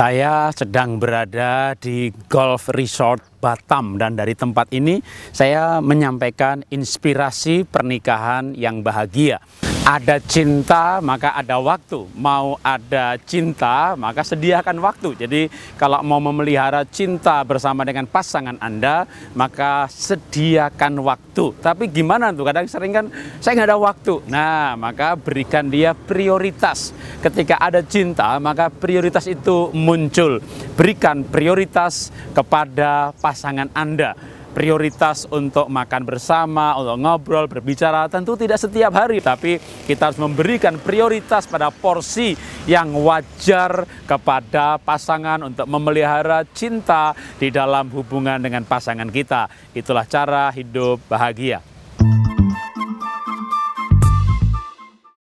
Saya sedang berada di Golf Resort Batam dan dari tempat ini saya menyampaikan inspirasi pernikahan yang bahagia. Ada cinta, maka ada waktu. Mau ada cinta, maka sediakan waktu. Jadi, kalau mau memelihara cinta bersama dengan pasangan Anda, maka sediakan waktu. Tapi gimana tuh? Kadang sering kan, saya nggak ada waktu. Nah, maka berikan dia prioritas. Ketika ada cinta, maka prioritas itu muncul. Berikan prioritas kepada pasangan Anda prioritas untuk makan bersama, untuk ngobrol, berbicara tentu tidak setiap hari, tapi kita harus memberikan prioritas pada porsi yang wajar kepada pasangan untuk memelihara cinta di dalam hubungan dengan pasangan kita. Itulah cara hidup bahagia.